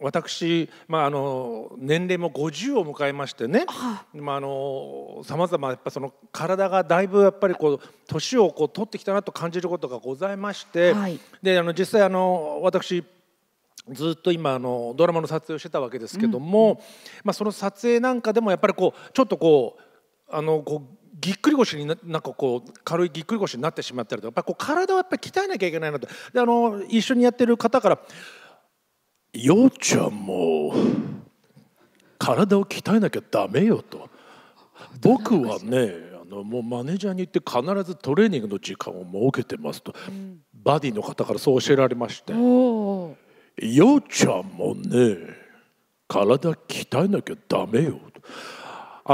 私、まあ、あの年齢も50を迎えましてねさまざまやっぱその体がだいぶやっぱりこう年をこう取ってきたなと感じることがございまして、はい、であの実際あの私ずっと今あのドラマの撮影をしてたわけですけども、うん、まあ、その撮影なんかでもやっぱりこうちょっとこうあのこうぎっくり腰にななんかこう軽いぎっくり腰になってしまったりとかやっぱこう体をやっぱ鍛えなきゃいけないなとであの一緒にやってる方からようちゃんも体を鍛えなきゃダメよと僕はねあのもうマネージャーに行って必ずトレーニングの時間を設けてますと、うん、バディの方からそう教えられましてようちゃんもね体鍛えなきゃダメよと。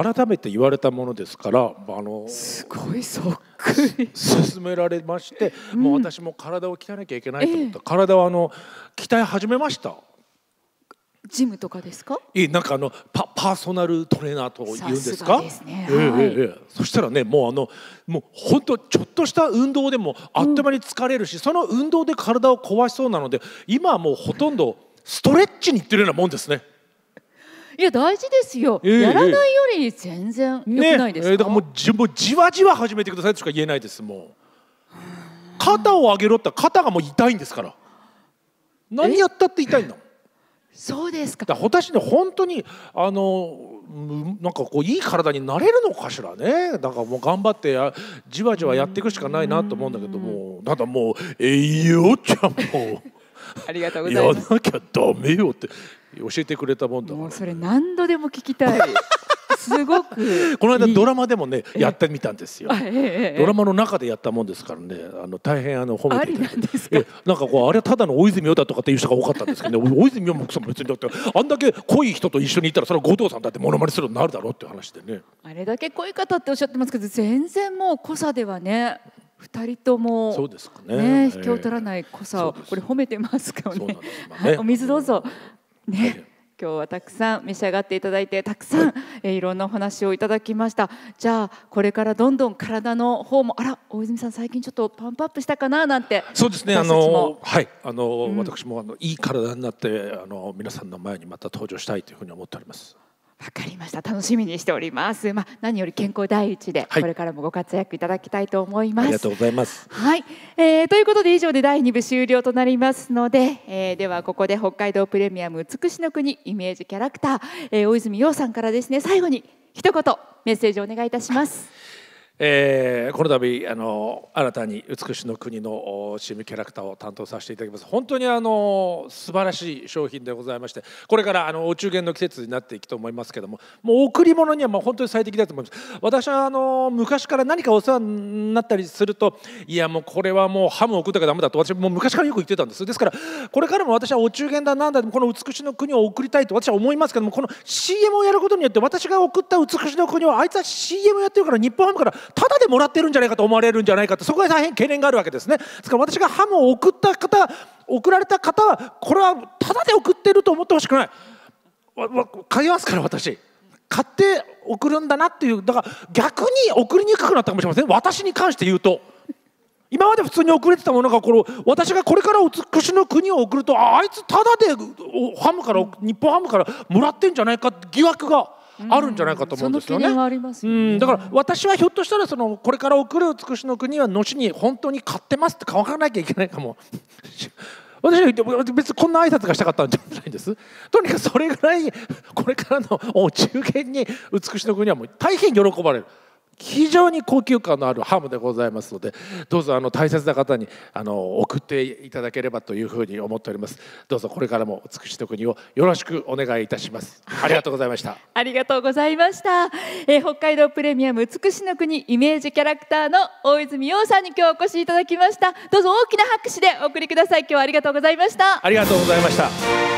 改めて言われたものですから、あのすごいそっくり勧められまして、うん、もう私も体を鍛えなきゃいけないと思った、ええ、体はあの鍛え始めました。ジムとかですか？いなんかあのパパーソナルトレーナーというんですか？すね、ええええ、そしたらねもうあのもう本当ちょっとした運動でもあっという間に疲れるし、うん、その運動で体を壊しそうなので今はもうほとんどストレッチにいってるようなもんですね。いや大事ですよ、えー、やらないより全然良くないですか、ねえー、だからもうじもうじわじわ始めてくださいとしか言えないですもう肩を上げろって肩がもう痛いんですから何やったって痛いんだそうですか。ほたしね本当にあのなんかこういい体になれるのかしらね。だからもう頑張ってやじわじわやっていくしかないなと思うんだけども、ただもうえいよちゃんも。ありがとうございます。やらなきゃダメよって教えてくれたもんだから、ね、それ何度でも聞きたい すごくこの間ドラマでもねやってみたんですよ、ええ、ドラマの中でやったもんですからねあの大変あの褒めていただいてなんかこうあれはただの大泉洋だとかっていう人が多かったんですけど、ね、大泉洋も別にだってあんだけ濃い人と一緒にいたらそれは後藤さんだってものまねするようになるだろうっていう話でねあれだけ濃い方っておっしゃってますけど全然もう濃さではね二人ともそうですかね引きを取らない濃さを、これ褒めてますかね、ね、はい、お水どうぞ、ね、今日はたくさん召し上がっていただいてたくさん、えいろんなお話をいただきましたじゃあこれからどんどん体の方もあら大泉さん最近ちょっとパンプアップしたかななんてそうですねあのはいあの、うん、私もあのいい体になってあの皆さんの前にまた登場したいというふうに思っております。わかりました楽しみにしております、まあ、何より健康第一で、これからもご活躍いただきたいと思いますありがとうございますはい、えー、ということで以上で第2部終了となりますので、えー、ではここで北海道プレミアム美しの国イメージキャラクター、えー、大泉洋さんからですね最後に一言メッセージをお願いいたします、はいえー、この度あの新たに美しの国のチームキャラクターを担当させていただきます本当にあの素晴らしい商品でございましてこれからあのお中元の季節になっていくと思いますけどももう贈り物にはもう本当に最適だと思います私はあの昔から何かお世話になったりするといやもうこれはもうハムを送ったからダメだと私も昔からよく言ってたんですですからこれからも私はお中元だなんだこの美しの国を贈りたいと私は思いますけどもこの CM をやることによって私が送った美しの国をあいつは CM やってるから日本ハムからただでもらってるんじゃないかと思われるんじゃないかとそこが大変懸念があるわけですねですから私がハムを送った方送られた方はこれはただで送ってると思ってほしくない買いますから私買って送るんだなっていうだから逆に送りにくくなったかもしれません私に関して言うと。今まで普通に送れてたものがこの私がこれから美しの国を送るとあいつただでハムから日本ハムからもらってんじゃないか疑惑があるんじゃないかと思うんですよね。だから私はひょっとしたらそのこれから送る美しの国は後に本当に買ってますってからなきゃいけないかも。私は別にこんな挨拶がしたかったんじゃないんです とにかくそれぐらいこれからの中堅に美しの国はもう大変喜ばれる。非常に高級感のあるハムでございますのでどうぞあの大切な方にあの送っていただければというふうに思っておりますどうぞこれからも美しい国をよろしくお願いいたします、ありがとうございました ありがとうございました、えー、北海道プレミアム美しの国イメージキャラクターの大泉洋さんに今日お越しいただきましたどうぞ大きな拍手でお送りください今日はありがとうございましたありがとうございました